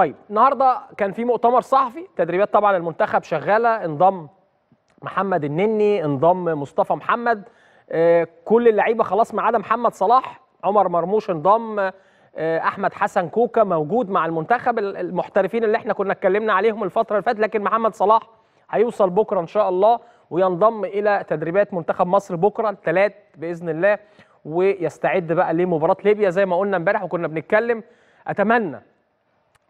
طيب النهارده كان في مؤتمر صحفي تدريبات طبعا المنتخب شغاله انضم محمد النني انضم مصطفى محمد آه، كل اللعيبه خلاص ما عدا محمد صلاح عمر مرموش انضم آه، احمد حسن كوكا موجود مع المنتخب المحترفين اللي احنا كنا اتكلمنا عليهم الفتره اللي فاتت لكن محمد صلاح هيوصل بكره ان شاء الله وينضم الى تدريبات منتخب مصر بكره الثلاث باذن الله ويستعد بقى لمباراه ليبيا زي ما قلنا امبارح وكنا بنتكلم اتمنى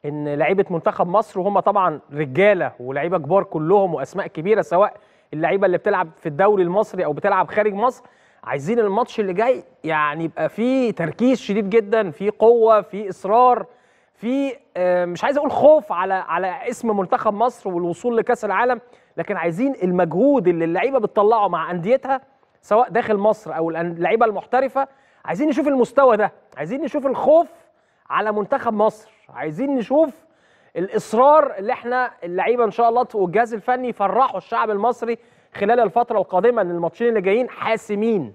ان لعيبه منتخب مصر وهم طبعا رجاله ولاعيبه كبار كلهم واسماء كبيره سواء اللعيبه اللي بتلعب في الدوري المصري او بتلعب خارج مصر عايزين الماتش اللي جاي يعني يبقى فيه تركيز شديد جدا في قوه في اصرار في آه، مش عايز اقول خوف على على اسم منتخب مصر والوصول لكاس العالم لكن عايزين المجهود اللي اللعيبه بتطلعه مع انديتها سواء داخل مصر او اللعيبه المحترفه عايزين نشوف المستوى ده عايزين نشوف الخوف على منتخب مصر عايزين نشوف الاصرار اللي احنا اللعيبه ان شاء الله والجهاز الفني يفرحوا الشعب المصري خلال الفتره القادمه ان الماتشين اللي جايين حاسمين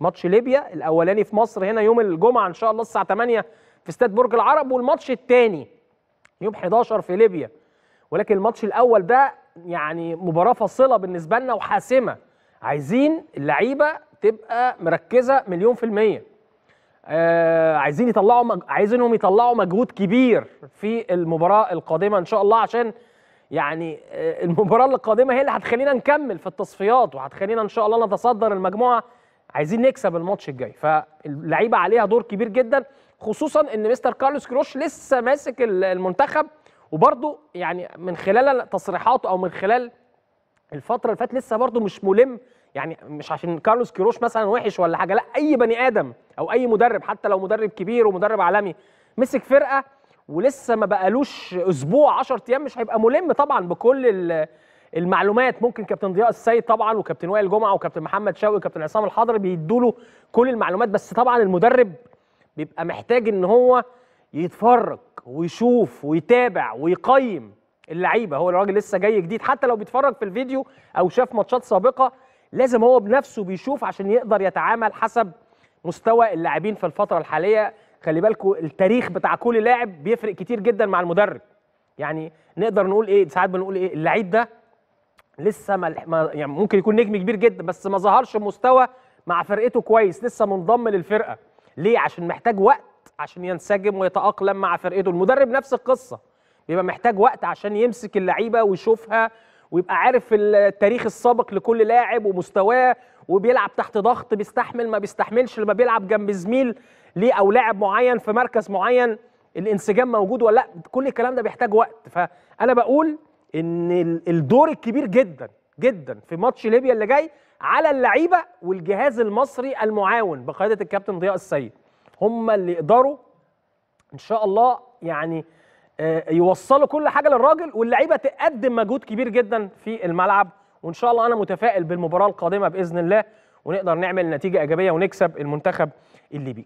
ماتش ليبيا الاولاني في مصر هنا يوم الجمعه ان شاء الله الساعه 8 في استاد برج العرب والماتش الثاني يوم 11 في ليبيا ولكن الماتش الاول ده يعني مباراه فاصله بالنسبه لنا وحاسمه عايزين اللعيبه تبقى مركزه مليون في الميه آه عايزين يطلعوا مج... عايزينهم يطلعوا مجهود كبير في المباراه القادمه ان شاء الله عشان يعني آه المباراه القادمه هي اللي هتخلينا نكمل في التصفيات وهتخلينا ان شاء الله نتصدر المجموعه عايزين نكسب الماتش الجاي فاللعيبه عليها دور كبير جدا خصوصا ان مستر كارلوس كروش لسه ماسك المنتخب وبرده يعني من خلال تصريحاته او من خلال الفتره اللي فاتت لسه برده مش ملم يعني مش عشان كارلوس كيروش مثلا وحش ولا حاجه لا اي بني ادم او اي مدرب حتى لو مدرب كبير ومدرب عالمي مسك فرقه ولسه ما بقالوش اسبوع 10 ايام مش هيبقى ملم طبعا بكل المعلومات ممكن كابتن ضياء السيد طبعا وكابتن وائل جمعه وكابتن محمد شوقي وكابتن عصام الحضري بيدوا له كل المعلومات بس طبعا المدرب بيبقى محتاج ان هو يتفرج ويشوف ويتابع ويقيم اللعيبه هو الراجل لسه جاي جديد حتى لو بيتفرج في الفيديو او شاف ماتشات سابقه لازم هو بنفسه بيشوف عشان يقدر يتعامل حسب مستوى اللاعبين في الفتره الحاليه خلي بالكو التاريخ بتاع كل لاعب بيفرق كتير جدا مع المدرب يعني نقدر نقول ايه ساعات بنقول ايه اللعيب ده لسه ما يعني ممكن يكون نجم كبير جدا بس ما ظهرش مستوى مع فرقته كويس لسه منضم للفرقه ليه عشان محتاج وقت عشان ينسجم ويتاقلم مع فرقته المدرب نفس القصه بيبقى محتاج وقت عشان يمسك اللعيبه ويشوفها ويبقى عارف التاريخ السابق لكل لاعب ومستواه وبيلعب تحت ضغط بيستحمل ما بيستحملش لما بيلعب جنب زميل ليه او لاعب معين في مركز معين الانسجام موجود ولا لا كل الكلام ده بيحتاج وقت فانا بقول ان الدور الكبير جدا جدا في ماتش ليبيا اللي جاي على اللعيبه والجهاز المصري المعاون بقياده الكابتن ضياء السيد هم اللي يقدروا ان شاء الله يعني آه، يوصلوا كل حاجه للراجل واللعيبه تقدم مجهود كبير جدا في الملعب وان شاء الله انا متفائل بالمباراه القادمه باذن الله ونقدر نعمل نتيجه ايجابيه ونكسب المنتخب الليبي